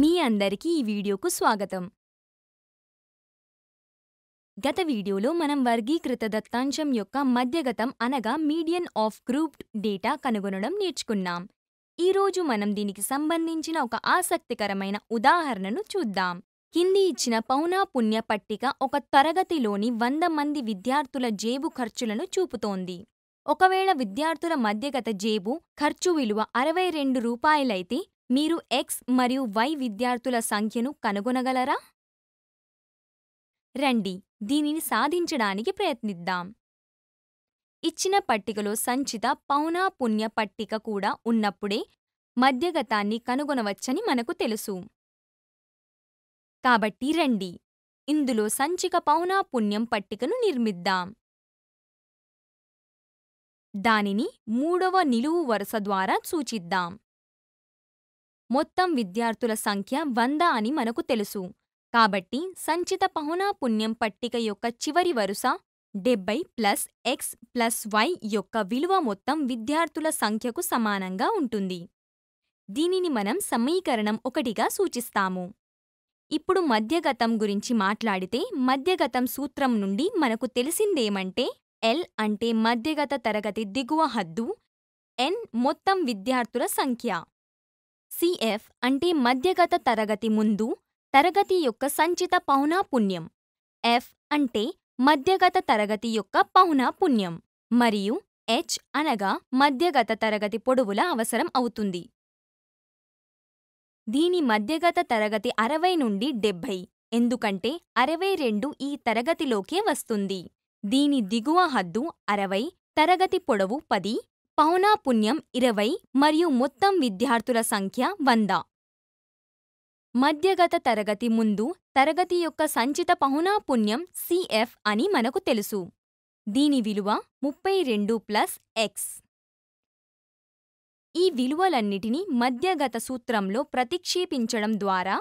మీ అందరికీ ఈ వీడియోకు స్వాగతం గత వీడియోలో మనం వర్గీకృత దత్తాంశం యొక్క మధ్యగతం అనగా మీడియన్ ఆఫ్ గ్రూప్డ్ డేటా కనుగొనడం నేర్చుకున్నాం ఈరోజు మనం దీనికి సంబంధించిన ఒక ఆసక్తికరమైన ఉదాహరణను చూద్దాం కింది ఇచ్చిన పౌనా పుణ్య పట్టిక ఒక తరగతిలోని వంద మంది విద్యార్థుల జేబు ఖర్చులను చూపుతోంది ఒకవేళ విద్యార్థుల మధ్యగత జేబు ఖర్చు విలువ అరవై రెండు రూపాయలైతే మీరు ఎక్స్ మరియు వై విద్యార్థుల సంఖ్యను కనుగొనగలరా రండి దీనిని సాధించడానికి ప్రయత్నిద్దాం ఇచ్చిన పట్టికలో సంచిత పౌనా పుణ్య పట్టిక కూడా ఉన్నప్పుడే మధ్యగతాన్ని కనుగొనవచ్చని మనకు తెలుసు కాబట్టి రండి ఇందులో సంచిక పౌనా పుణ్యం పట్టికను నిర్మిద్దాం దానిని మూడవ నిలువు వరుస ద్వారా సూచిద్దాం మొత్తం విద్యార్థుల సంఖ్య వంద అని మనకు తెలుసు కాబట్టి సంచిత పహునా పుణ్యం పట్టిక యొక్క చివరి వరుస డెబ్బై ప్లస్ ఎక్స్ ప్లస్ వై యొక్క విలువ మొత్తం విద్యార్థుల సంఖ్యకు సమానంగా ఉంటుంది దీనిని మనం సమీకరణం ఒకటిగా సూచిస్తాము ఇప్పుడు మధ్యగతం గురించి మాట్లాడితే మధ్యగతం సూత్రం నుండి మనకు తెలిసిందేమంటే ఎల్ అంటే మధ్యగత తరగతి దిగువ హద్దు ఎన్ మొత్తం విద్యార్థుల సంఖ్య సిఎఫ్ అంటే మధ్యగత తరగతి ముందు తరగతి యొక్క సంచిత పౌనాపుణ్యం ఎఫ్ అంటే మధ్యగత తరగతి యొక్క పౌనాపుణ్యం మరియు హెచ్ అనగా మధ్యగత తరగతి పొడవుల అవసరం అవుతుంది దీని మధ్యగత తరగతి అరవై నుండి డెబ్భై ఎందుకంటే అరవై రెండు ఈ తరగతిలోకే వస్తుంది దీని దిగువ హద్దు అరవై తరగతి పొడవు పది పౌనాపుణ్యం ఇరవై మరియు మొత్తం విద్యార్థుల సంఖ్య వంద మధ్యగత తరగతి ముందు తరగతి యొక్క సంచిత పౌనాపుణ్యం సిఎఫ్ అని మనకు తెలుసు దీని విలువ ముప్పై రెండు ప్లస్ ఎక్స్ ఈ విలువలన్నిటినీ మధ్యగత సూత్రంలో ప్రతిక్షేపించడం ద్వారా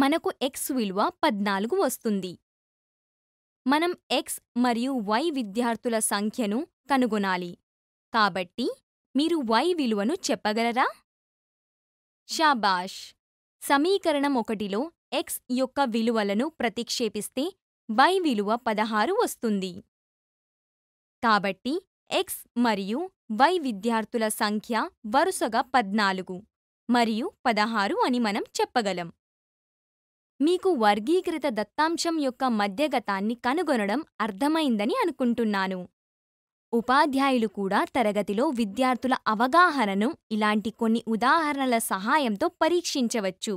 మనకు ఎక్స్ విలువ పద్నాలుగు వస్తుంది మనం ఎక్స్ మరియు వై విద్యార్థుల సంఖ్యను కనుగొనాలి కాబట్టి మీరు వై విలువను చెప్పగలరా షాబాష్ సమీకరణం ఒకటిలో ఎక్స్ యొక్క విలువలను ప్రతిక్షేపిస్తే వై విలువ పదహారు వస్తుంది కాబట్టి ఎక్స్ మరియు వై విద్యార్థుల సంఖ్య వరుసగా పద్నాలుగు మరియు పదహారు అని మనం చెప్పగలం మీకు వర్గీకృత దత్తాంశం యొక్క మధ్యగతాన్ని కనుగొనడం అర్థమైందని అనుకుంటున్నాను ఉపాధ్యాయులు కూడా తరగతిలో విద్యార్థుల అవగాహనను ఇలాంటి కొన్ని ఉదాహరణల సహాయంతో పరీక్షించవచ్చు